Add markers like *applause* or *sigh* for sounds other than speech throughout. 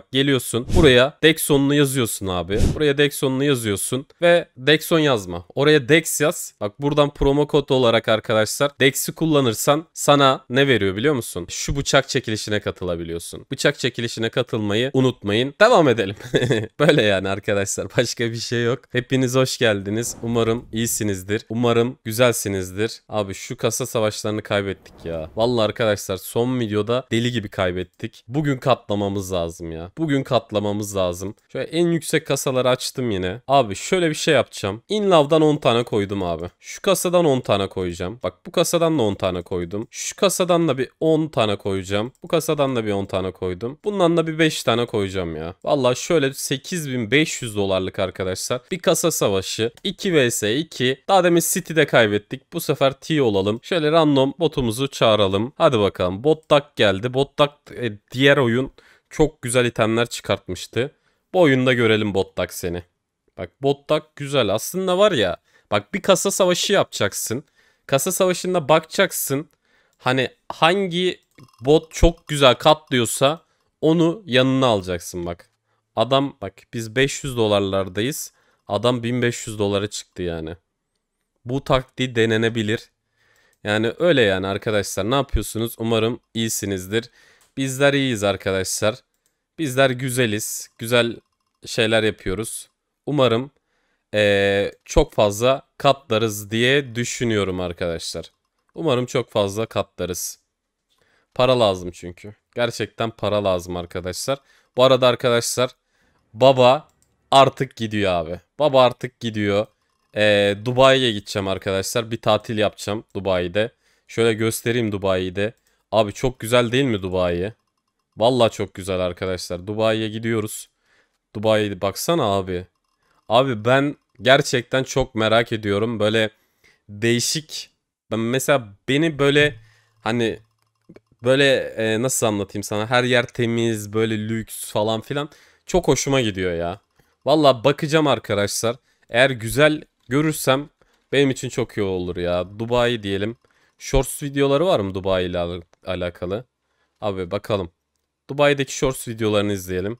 bak geliyorsun. Buraya Dex Dexon'unu yazıyorsun abi. Buraya Dex Dexon'unu yazıyorsun ve Dex Dexon yazma. Oraya Dex yaz. Bak buradan promo kod olarak arkadaşlar Dex'i kullanırsan sana ne veriyor biliyor musun? Şu bıçak çekilişine katılabiliyorsun. Bıçak çekilişine katılmayı unutmayın. Devam edelim. *laughs* Böyle yani arkadaşlar. Başka bir şey yok. Hepiniz hoş geldiniz. Umarım iyisinizdir. Umarım güzelsinizdir. Abi şu kasa savaşlarını kaybettik ya. Vallahi arkadaşlar son videoda deli gibi kaybettik. Bugün katlamamız lazım ya. Bugün katlamamız lazım. Şöyle en yüksek kasaları açtım yine. Abi şöyle bir şey yapacağım. Inlove'dan 10 tane koydum abi. Şu kasadan 10 tane koyacağım. Bak bu kasadan da 10 tane koydum. Şu kasadan da bir 10 tane koyacağım. Bu kasadan da bir 10 tane koydum. Bundan da bir 5 tane koyacağım ya. Valla şöyle 8500 dolarlık arkadaşlar. Bir kasa savaşı. 2 vs 2. Daha demin City'de kaybettik. Bu sefer T olalım. Şöyle random botumuzu çağıralım. Hadi bakalım. Bot Bottak geldi. Bottak e, diğer oyun çok güzel itemler çıkartmıştı. Bu oyunda görelim Bottak seni. Bak Bottak güzel. Aslında var ya bak bir kasa savaşı yapacaksın. Kasa savaşında bakacaksın. Hani hangi bot çok güzel katlıyorsa onu yanına alacaksın bak. Adam bak biz 500 dolarlardayız. Adam 1500 dolara çıktı yani. Bu taktiği denenebilir. Yani öyle yani arkadaşlar ne yapıyorsunuz? Umarım iyisinizdir. Bizler iyiyiz arkadaşlar. Bizler güzeliz. Güzel şeyler yapıyoruz. Umarım ee, çok fazla katlarız diye düşünüyorum arkadaşlar. Umarım çok fazla katlarız. Para lazım çünkü. Gerçekten para lazım arkadaşlar. Bu arada arkadaşlar baba artık gidiyor abi. Baba artık gidiyor. Ee, Dubai'ye gideceğim arkadaşlar. Bir tatil yapacağım Dubai'de. Şöyle göstereyim Dubai'de. Abi çok güzel değil mi Dubai'ye? Vallahi çok güzel arkadaşlar. Dubai'ye gidiyoruz. Dubai'ye baksana abi. Abi ben gerçekten çok merak ediyorum. Böyle değişik. Ben mesela beni böyle hani böyle e, nasıl anlatayım sana? Her yer temiz, böyle lüks falan filan. Çok hoşuma gidiyor ya. Valla bakacağım arkadaşlar. Eğer güzel görürsem benim için çok iyi olur ya. Dubai diyelim. Shorts videoları var mı Dubai ile alakalı. Abi bakalım. Dubai'deki shorts videolarını izleyelim.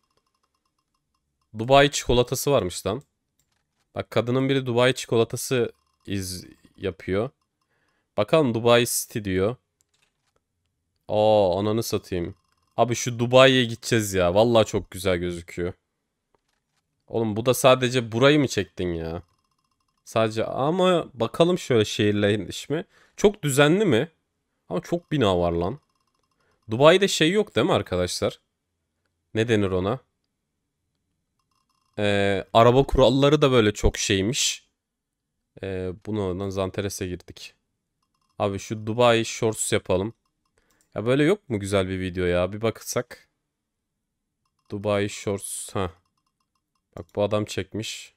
Dubai çikolatası varmış lan. Bak kadının biri Dubai çikolatası iz yapıyor. Bakalım Dubai City diyor. Aa ananı satayım. Abi şu Dubai'ye gideceğiz ya. Vallahi çok güzel gözüküyor. Oğlum bu da sadece burayı mı çektin ya? Sadece ama bakalım şöyle şehirleşme. Çok düzenli mi? Ama çok bina var lan. Dubai'de şey yok değil mi arkadaşlar? Ne denir ona? Ee, araba kuralları da böyle çok şeymiş. Ee, bunu oradan Zanteres'e girdik. Abi şu Dubai Shorts yapalım. Ya böyle yok mu güzel bir video ya? Bir baksak. Dubai Shorts. Ha. Bak bu adam çekmiş.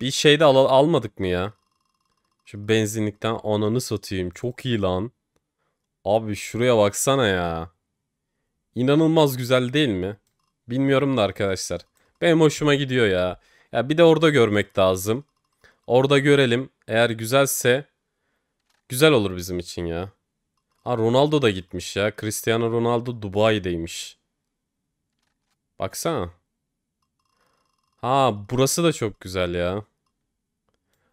Bir şey de al almadık mı ya? Şu benzinlikten ananı satayım. Çok iyi lan. Abi şuraya baksana ya. İnanılmaz güzel değil mi? Bilmiyorum da arkadaşlar. Benim hoşuma gidiyor ya. Ya bir de orada görmek lazım. Orada görelim. Eğer güzelse güzel olur bizim için ya. Ha Ronaldo da gitmiş ya. Cristiano Ronaldo Dubai'deymiş. Baksana. Ha burası da çok güzel ya.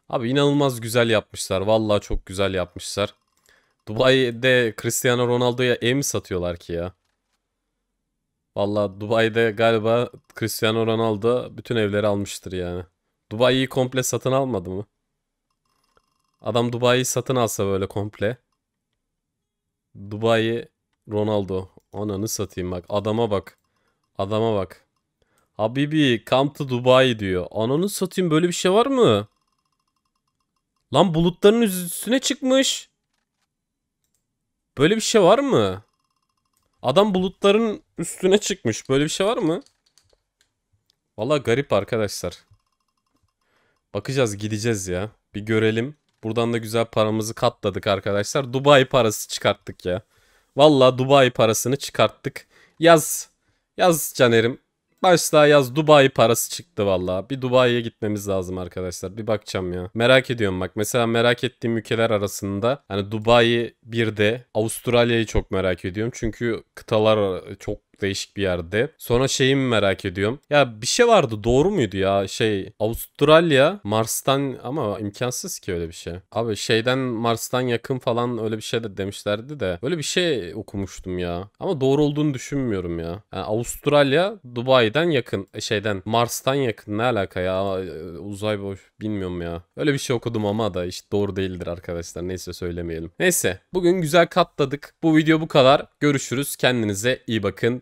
Abi inanılmaz güzel yapmışlar. Vallahi çok güzel yapmışlar. Dubai'de Cristiano Ronaldo'ya ev mi satıyorlar ki ya? Valla Dubai'de galiba Cristiano Ronaldo bütün evleri almıştır yani. Dubai'yi komple satın almadı mı? Adam Dubai'yi satın alsa böyle komple. Dubai Ronaldo. Ananı satayım bak. Adama bak. Adama bak. Habibi come to Dubai diyor. Ananı satayım böyle bir şey var mı? Lan bulutların üstüne çıkmış. Böyle bir şey var mı? Adam bulutların üstüne çıkmış. Böyle bir şey var mı? Valla garip arkadaşlar. Bakacağız gideceğiz ya. Bir görelim. Buradan da güzel paramızı katladık arkadaşlar. Dubai parası çıkarttık ya. Valla Dubai parasını çıkarttık. Yaz. Yaz Caner'im. Başta yaz Dubai parası çıktı valla. Bir Dubai'ye gitmemiz lazım arkadaşlar. Bir bakacağım ya. Merak ediyorum bak. Mesela merak ettiğim ülkeler arasında hani Dubai bir de Avustralya'yı çok merak ediyorum. Çünkü kıtalar çok değişik bir yerde. Sonra şeyimi merak ediyorum. Ya bir şey vardı doğru muydu ya? Şey Avustralya Mars'tan ama imkansız ki öyle bir şey. Abi şeyden Mars'tan yakın falan öyle bir şey de demişlerdi de. Böyle bir şey okumuştum ya. Ama doğru olduğunu düşünmüyorum ya. Yani Avustralya Dubai'den yakın. E, şeyden Mars'tan yakın ne alaka ya? E, uzay boş bilmiyorum ya. Öyle bir şey okudum ama da işte doğru değildir arkadaşlar. Neyse söylemeyelim. Neyse bugün güzel katladık. Bu video bu kadar. Görüşürüz. Kendinize iyi bakın.